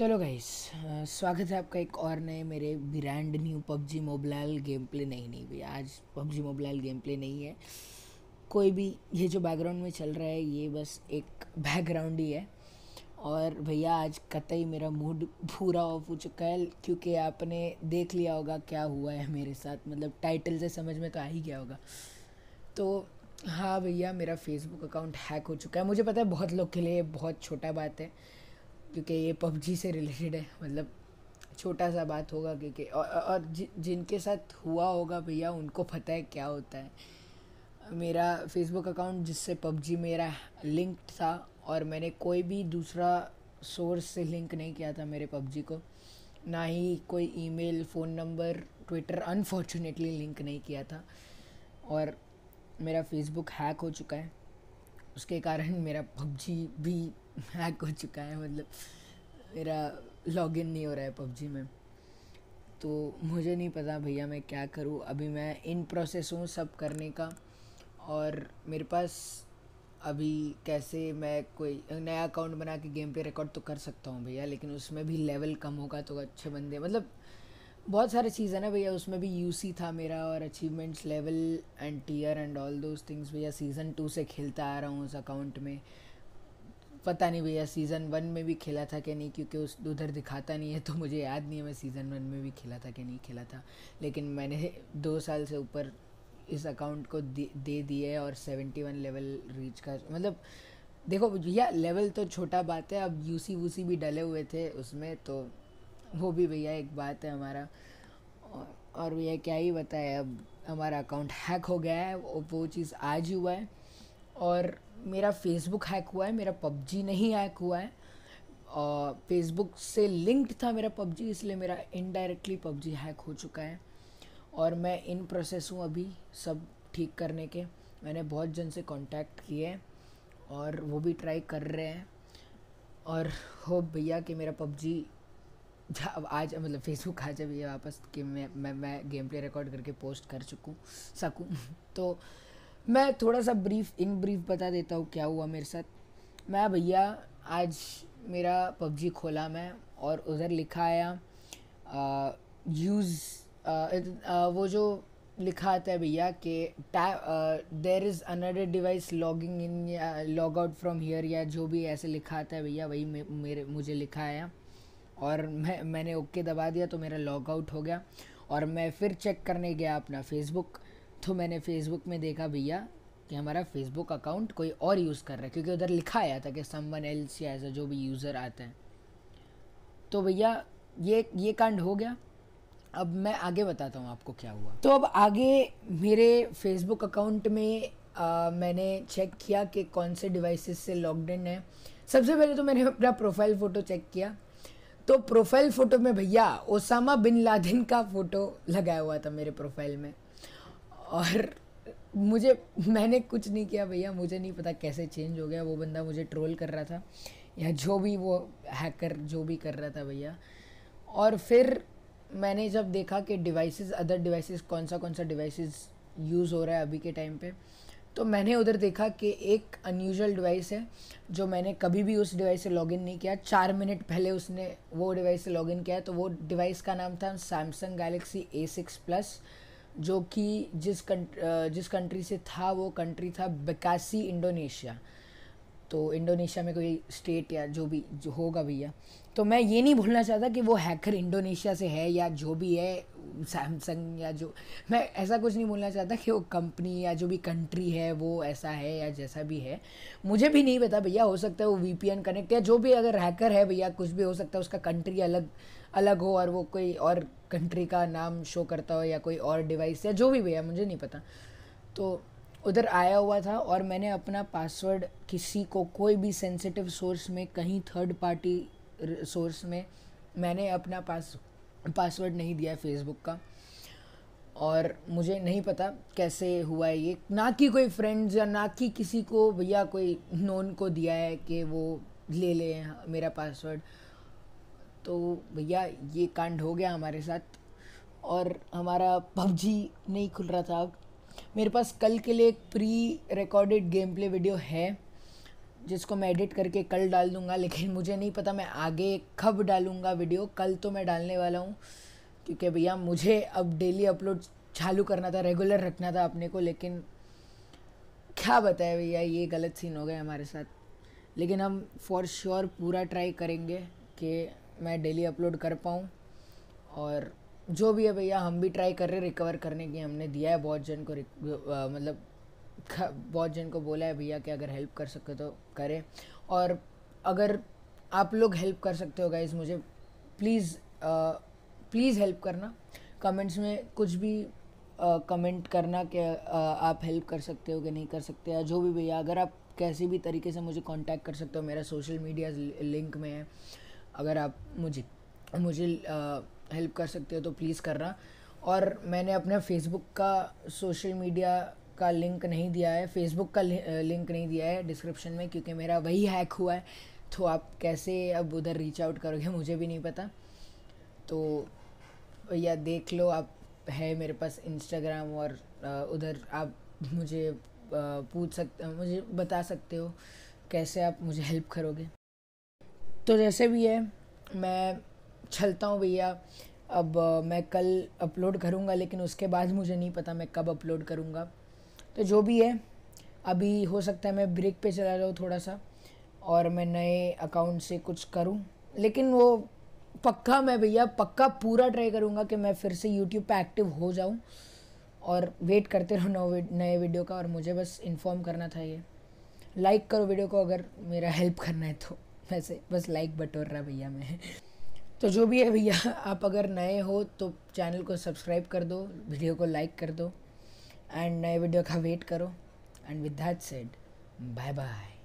चलो गाइस स्वागत है आपका एक और नए मेरे brand new PUBG mobile game play नहीं नहीं भैया आज पबजी मोबाइल गेम प्ले नहीं है कोई भी ये जो बैकग्राउंड में चल रहा है ये बस एक बैकग्राउंड ही है और भैया आज कतई मेरा मूड पूरा ऑफ हो चुका है क्योंकि आपने देख लिया होगा क्या हुआ है मेरे साथ मतलब टाइटल से समझ में तो आ ही गया होगा तो हाँ भैया मेरा फेसबुक अकाउंट हैक हो चुका है मुझे पता है बहुत लोग के लिए बहुत छोटा बात है क्योंकि ये पबजी से रिलेटेड है मतलब छोटा सा बात होगा क्योंकि और, और जि, जिनके साथ हुआ होगा भैया उनको पता है क्या होता है मेरा फेसबुक अकाउंट जिससे पबजी मेरा लिंक था और मैंने कोई भी दूसरा सोर्स से लिंक नहीं किया था मेरे पबजी को ना ही कोई email phone number Twitter unfortunately link नहीं किया था और मेरा फेसबुक हैक हो चुका है उसके कारण मेरा पबजी भी हैक हो चुका है मतलब मेरा लॉगिन नहीं हो रहा है पबजी में तो मुझे नहीं पता भैया मैं क्या करूँ अभी मैं इन प्रोसेस हूँ सब करने का और मेरे पास अभी कैसे मैं कोई नया अकाउंट बना के गेम पे रिकॉर्ड तो कर सकता हूँ भैया लेकिन उसमें भी लेवल कम होगा तो अच्छे बंदे मतलब बहुत सारे चीज़ें है ना भैया उसमें भी यूसी था मेरा और achievements level and tier and all those things भैया सीज़न टू से खेलता आ रहा हूँ उस अकाउंट में पता नहीं भैया सीज़न वन में भी खेला था कि नहीं क्योंकि उस उधर दिखाता नहीं है तो मुझे याद नहीं है मैं सीज़न वन में भी खेला था कि नहीं खेला था लेकिन मैंने दो साल से ऊपर इस अकाउंट को दे, दे दिए और सेवेंटी वन लेवल रीच का मतलब देखो भैया लेवल तो छोटा बात है अब यूसी वूसी भी डले हुए थे उसमें तो वो भी भैया एक बात है हमारा और, भैया क्या ही बताए अब हमारा अकाउंट हैक हो गया है वो, वो चीज़ आज ही हुआ है और मेरा फेसबुक हैक हुआ है मेरा पबजी नहीं हैक हुआ है और फेसबुक से लिंक्ड था मेरा पबजी इसलिए मेरा इनडायरेक्टली पबजी हैक हो चुका है और मैं इन प्रोसेस हूँ अभी सब ठीक करने के मैंने बहुत जन से कांटेक्ट किए हैं और वो भी ट्राई कर रहे हैं और होप भैया कि मेरा पबजी अब आज मतलब फेसबुक आज अब ये वापस कि मैं मैं मैं गेम प्ले रिकॉर्ड करके पोस्ट कर चुकूँ सकूँ तो मैं थोड़ा सा ब्रीफ इन ब्रीफ बता देता हूँ क्या हुआ मेरे साथ मैं भैया आज मेरा पबजी खोला मैं और उधर लिखा आया यूज़ वो जो लिखा आता है भैया कि there is another device logging in या लॉग आउट फ्रॉम हियर या जो भी ऐसे लिखा आता है भैया वही मे, मेरे मुझे लिखा आया और मैं मैंने ओके दबा दिया तो मेरा लॉगआउट हो गया और मैं फिर चेक करने गया अपना फेसबुक तो मैंने फेसबुक में देखा भैया कि हमारा फेसबुक अकाउंट कोई और यूज़ कर रहा है क्योंकि उधर लिखा आया था कि समवन एल्स या ऐसा जो भी यूज़र आते हैं तो भैया ये ये कांड हो गया अब मैं आगे बताता हूँ आपको क्या हुआ तो अब आगे मेरे फेसबुक अकाउंट में आ, मैंने चेक किया कि कौन से डिवाइसेस से इन है सबसे पहले तो मैंने अपना प्रोफाइल फ़ोटो चेक किया तो प्रोफाइल फ़ोटो में भैया ओसामा बिन लादेन का फ़ोटो लगाया हुआ था मेरे प्रोफाइल में और मुझे मैंने कुछ नहीं किया भैया मुझे नहीं पता कैसे चेंज हो गया वो बंदा मुझे ट्रोल कर रहा था या जो भी वो हैकर जो भी कर रहा था भैया और फिर मैंने जब देखा कि डिवाइसेस अदर डिवाइसेस कौन सा कौन सा डिवाइसेस यूज़ हो रहा है अभी के टाइम पे तो मैंने उधर देखा कि एक अनयूजल डिवाइस है जो मैंने कभी भी उस डिवाइस से लॉगिन नहीं किया चार मिनट पहले उसने वो डिवाइस से लॉगिन किया तो वो डिवाइस का नाम था Samsung Galaxy A six plus जो कि जिस कंट जिस कंट्री से था वो कंट्री था बकासी इंडोनेशिया तो इंडोनेशिया में कोई स्टेट या जो भी जो होगा भैया तो मैं ये नहीं भूलना चाहता कि वो हैकर इंडोनेशिया से है या जो भी है सैमसंग या जो मैं ऐसा कुछ नहीं बोलना चाहता कि वो कंपनी या जो भी कंट्री है वो ऐसा है या जैसा भी है मुझे भी नहीं पता भैया हो सकता है वो वी कनेक्ट या जो भी अगर हैकर है भैया कुछ भी हो सकता है उसका कंट्री अलग अलग हो और वो कोई और कंट्री का नाम शो करता हो या कोई और डिवाइस या जो भी भैया मुझे नहीं पता तो उधर आया हुआ था और मैंने अपना पासवर्ड किसी को कोई भी सेंसिटिव सोर्स में कहीं थर्ड पार्टी सोर्स में मैंने अपना पास पासवर्ड नहीं दिया है फेसबुक का और मुझे नहीं पता कैसे हुआ है ये ना कि कोई फ्रेंड्स या ना कि किसी को भैया कोई नोन को दिया है कि वो ले ले मेरा पासवर्ड तो भैया ये कांड हो गया हमारे साथ और हमारा पबजी नहीं खुल रहा था मेरे पास कल के लिए एक pre recorded game play video है जिसको मैं एडिट करके कल डाल दूंगा लेकिन मुझे नहीं पता मैं आगे कब डालूंगा वीडियो कल तो मैं डालने वाला हूँ क्योंकि भैया मुझे अब डेली अपलोड चालू करना था रेगुलर रखना था अपने को लेकिन क्या बताए भैया ये गलत सीन हो गए हमारे साथ लेकिन हम फॉर श्योर पूरा ट्राई करेंगे कि मैं डेली अपलोड कर पाऊँ और जो भी है भैया हम भी ट्राई कर रहे हैं रिकवर करने की हमने दिया है बहुत जन को आ, मतलब बहुत जन को बोला है भैया कि अगर हेल्प कर सकते तो करें और अगर आप लोग हेल्प कर सकते हो गाइज मुझे प्लीज़ प्लीज़ हेल्प करना कमेंट्स में कुछ भी कमेंट करना कि आप हेल्प कर सकते हो कि नहीं कर सकते या जो भी भैया अगर आप कैसे भी तरीके से मुझे कांटेक्ट कर सकते हो मेरा सोशल मीडिया लिंक में है अगर आप मुझे मुझे हेल्प कर सकते हो तो प्लीज़ करना और मैंने अपने फेसबुक का सोशल मीडिया का लिंक नहीं दिया है फेसबुक का लिंक नहीं दिया है डिस्क्रिप्शन में क्योंकि मेरा वही हैक हुआ है तो आप कैसे अब उधर रीच आउट करोगे मुझे भी नहीं पता तो या देख लो आप है मेरे पास इंस्टाग्राम और उधर आप मुझे पूछ सकते मुझे बता सकते हो कैसे आप मुझे हेल्प करोगे तो जैसे भी है मैं चलता हूँ भैया अब मैं कल अपलोड करूँगा लेकिन उसके बाद मुझे नहीं पता मैं कब अपलोड करूँगा तो जो भी है अभी हो सकता है मैं ब्रेक पे चला जाऊँ थोड़ा सा और मैं नए अकाउंट से कुछ करूँ लेकिन वो पक्का मैं भैया पक्का पूरा ट्राई करूँगा कि मैं फिर से यूट्यूब पे एक्टिव हो जाऊँ और वेट करते रहो नए नए वीडियो का और मुझे बस इन्फॉर्म करना था ये लाइक करो वीडियो को अगर मेरा हेल्प करना है तो वैसे बस लाइक बटोर रहा भैया मैं तो जो भी है भैया आप अगर नए हो तो चैनल को सब्सक्राइब कर दो वीडियो को लाइक कर दो एंड नए वीडियो का वेट करो and with that said bye bye